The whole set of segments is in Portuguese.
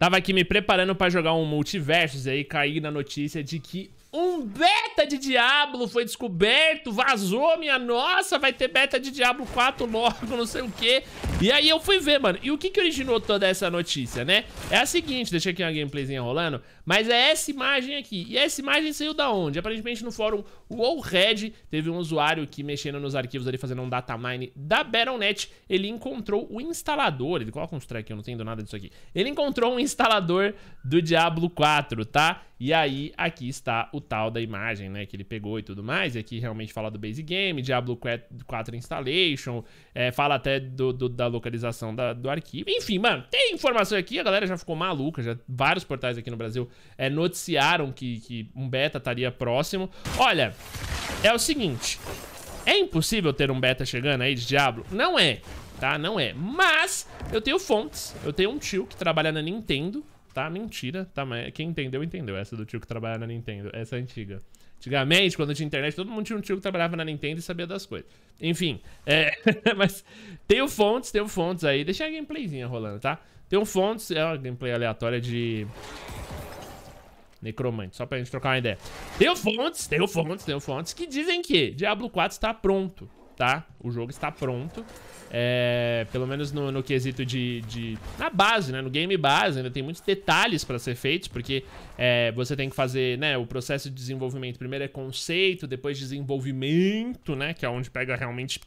Tava aqui me preparando para jogar um multiversos aí, caí na notícia de que um beta de Diablo foi descoberto, vazou, minha nossa, vai ter beta de Diablo 4 logo, não sei o quê. E aí eu fui ver, mano. E o que que originou toda essa notícia, né? É a seguinte, deixa aqui uma gameplayzinha rolando, mas é essa imagem aqui. E essa imagem saiu da onde? Aparentemente no fórum Wallred teve um usuário que mexendo nos arquivos ali, fazendo um datamine da Battle.net, ele encontrou o instalador, ele coloca uns track, eu não entendo nada disso aqui. Ele encontrou um instalador do Diablo 4, tá? E aí aqui está o tal tal da imagem, né, que ele pegou e tudo mais. É e aqui realmente fala do base game, Diablo 4 installation, é, fala até do, do, da localização da, do arquivo. Enfim, mano, tem informação aqui, a galera já ficou maluca, já vários portais aqui no Brasil é, noticiaram que, que um beta estaria próximo. Olha, é o seguinte, é impossível ter um beta chegando aí de Diablo? Não é, tá? Não é. Mas eu tenho fontes, eu tenho um tio que trabalha na Nintendo, Tá mentira, tá? Mas quem entendeu, entendeu. Essa do tio que trabalha na Nintendo. Essa é antiga. Antigamente, quando tinha internet, todo mundo tinha um tio que trabalhava na Nintendo e sabia das coisas. Enfim, é, mas tem o Fontes, tem o Fontes aí. Deixa a gameplayzinha rolando, tá? Tem o Fontes, é uma gameplay aleatória de... Necromante, só pra gente trocar uma ideia. Tem o Fontes, tem o Fontes, tem o Fontes, que dizem que Diablo 4 está pronto tá? O jogo está pronto. É, pelo menos no, no quesito de, de, Na base, né? No game base, ainda tem muitos detalhes para ser feitos, porque é, você tem que fazer, né? O processo de desenvolvimento primeiro é conceito, depois desenvolvimento, né? Que é onde pega realmente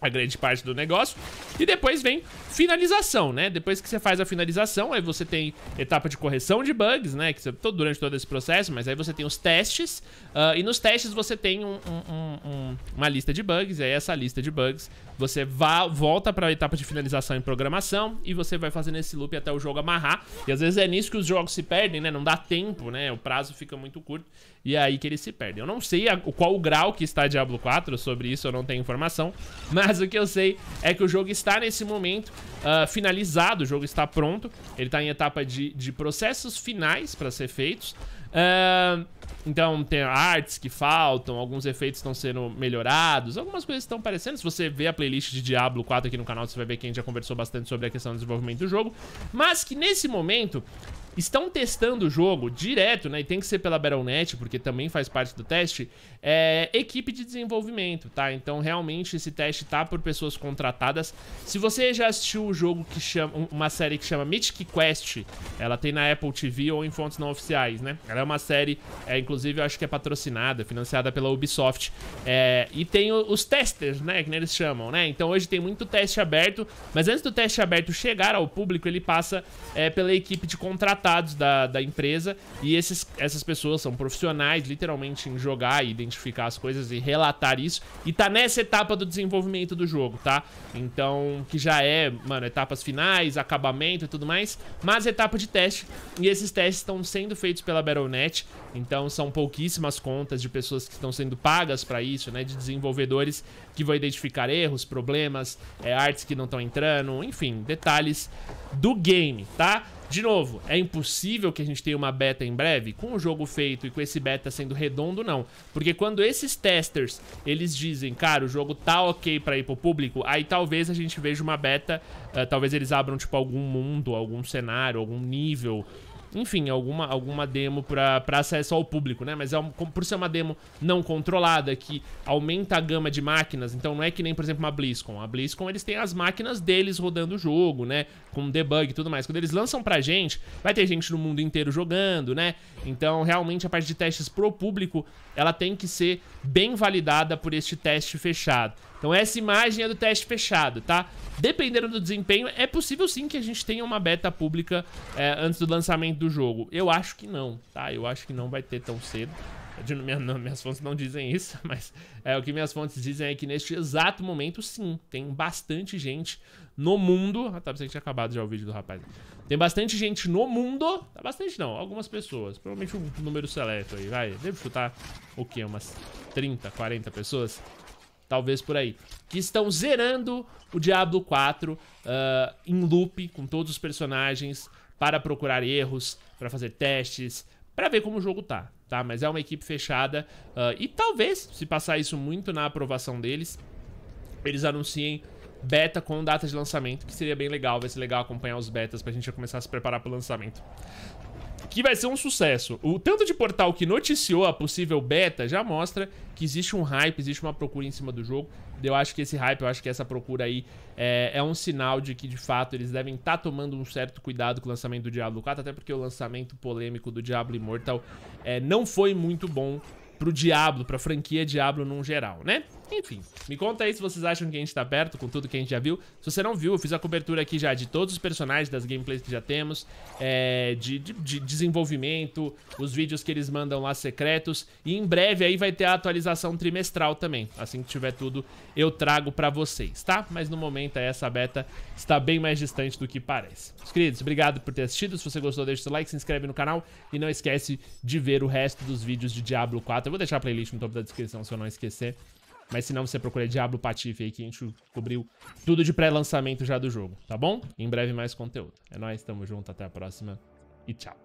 a grande parte do negócio. E depois vem finalização, né? Depois que você faz a finalização, aí você tem etapa de correção de bugs, né? Que você, todo, durante todo esse processo, mas aí você tem os testes. Uh, e nos testes você tem um, um, um, uma lista de bugs. E aí essa lista de bugs você volta para a etapa de finalização em programação. E você vai fazendo esse loop até o jogo amarrar. E às vezes é nisso que os jogos se perdem, né? Não dá tempo, né? O prazo fica muito curto. E é aí que eles se perdem. Eu não sei a, qual o grau que está Diablo 4 sobre isso, eu não tenho informação. Mas mas o que eu sei é que o jogo está nesse momento uh, finalizado, o jogo está pronto. Ele está em etapa de, de processos finais para ser feitos. Uh, então tem artes que faltam, alguns efeitos estão sendo melhorados, algumas coisas estão aparecendo. Se você vê a playlist de Diablo 4 aqui no canal, você vai ver que a gente já conversou bastante sobre a questão do desenvolvimento do jogo. Mas que nesse momento estão testando o jogo direto, né? E tem que ser pela Battle.net, porque também faz parte do teste, é, equipe de desenvolvimento, tá? Então, realmente, esse teste tá por pessoas contratadas. Se você já assistiu o jogo que chama... Uma série que chama Mythic Quest, ela tem na Apple TV ou em fontes não oficiais, né? Ela é uma série, é, inclusive, eu acho que é patrocinada, financiada pela Ubisoft. É, e tem os testers, né? Que eles chamam, né? Então, hoje tem muito teste aberto, mas antes do teste aberto chegar ao público, ele passa é, pela equipe de contratados contratados da, da empresa e esses, essas pessoas são profissionais, literalmente, em jogar e identificar as coisas e relatar isso. E tá nessa etapa do desenvolvimento do jogo, tá? Então, que já é, mano, etapas finais, acabamento e tudo mais, mas etapa de teste. E esses testes estão sendo feitos pela Battle.net, então são pouquíssimas contas de pessoas que estão sendo pagas para isso, né? De desenvolvedores que vão identificar erros, problemas, é, artes que não estão entrando, enfim, detalhes do game, tá? De novo, é impossível que a gente tenha uma beta em breve? Com o jogo feito e com esse beta sendo redondo, não. Porque quando esses testers, eles dizem, cara, o jogo tá ok pra ir pro público, aí talvez a gente veja uma beta, uh, talvez eles abram, tipo, algum mundo, algum cenário, algum nível enfim, alguma, alguma demo para acesso ao público, né? Mas é um, por ser uma demo não controlada, que aumenta a gama de máquinas, então não é que nem, por exemplo, uma BlizzCon. A BlizzCon, eles têm as máquinas deles rodando o jogo, né? Com debug e tudo mais. Quando eles lançam pra gente, vai ter gente no mundo inteiro jogando, né? Então, realmente, a parte de testes pro público, ela tem que ser bem validada por este teste fechado. Então essa imagem é do teste fechado, tá? Dependendo do desempenho, é possível sim que a gente tenha uma beta pública é, antes do lançamento do jogo? Eu acho que não, tá? Eu acho que não vai ter tão cedo. Minha, não, minhas fontes não dizem isso, mas é, o que minhas fontes dizem é que neste exato momento, sim, tem bastante gente no mundo. Ah, tá, pensei que tinha acabado já o vídeo do rapaz. Tem bastante gente no mundo. Tá bastante não, algumas pessoas. Provavelmente um número seleto aí, vai. Devo chutar o quê? Umas 30, 40 pessoas talvez por aí, que estão zerando o Diablo 4 uh, ah, em loop com todos os personagens para procurar erros, para fazer testes, para ver como o jogo tá, tá? Mas é uma equipe fechada uh, e talvez, se passar isso muito na aprovação deles, eles anunciem beta com data de lançamento, que seria bem legal, vai ser legal acompanhar os betas pra gente já começar a se preparar pro lançamento que vai ser um sucesso. O tanto de portal que noticiou a possível beta já mostra que existe um hype, existe uma procura em cima do jogo. Eu acho que esse hype, eu acho que essa procura aí é, é um sinal de que, de fato, eles devem estar tá tomando um certo cuidado com o lançamento do Diablo 4, até porque o lançamento polêmico do Diablo Immortal é, não foi muito bom pro Diablo, pra franquia Diablo num geral, né? Enfim, me conta aí se vocês acham que a gente tá perto com tudo que a gente já viu. Se você não viu, eu fiz a cobertura aqui já de todos os personagens das gameplays que já temos, é, de, de, de, desenvolvimento, os vídeos que eles mandam lá secretos. E em breve aí vai ter a atualização trimestral também. Assim que tiver tudo, eu trago pra vocês, tá? Mas no momento essa beta está bem mais distante do que parece. Meus queridos, obrigado por ter assistido. Se você gostou, deixa o seu like, se inscreve no canal e não esquece de ver o resto dos vídeos de Diablo 4. Eu vou deixar a playlist no topo da descrição se eu não esquecer. Mas se não, você procura Diablo Patife aí que a gente cobriu tudo de pré-lançamento já do jogo, tá bom? Em breve mais conteúdo. É nóis, tamo junto, até a próxima e tchau.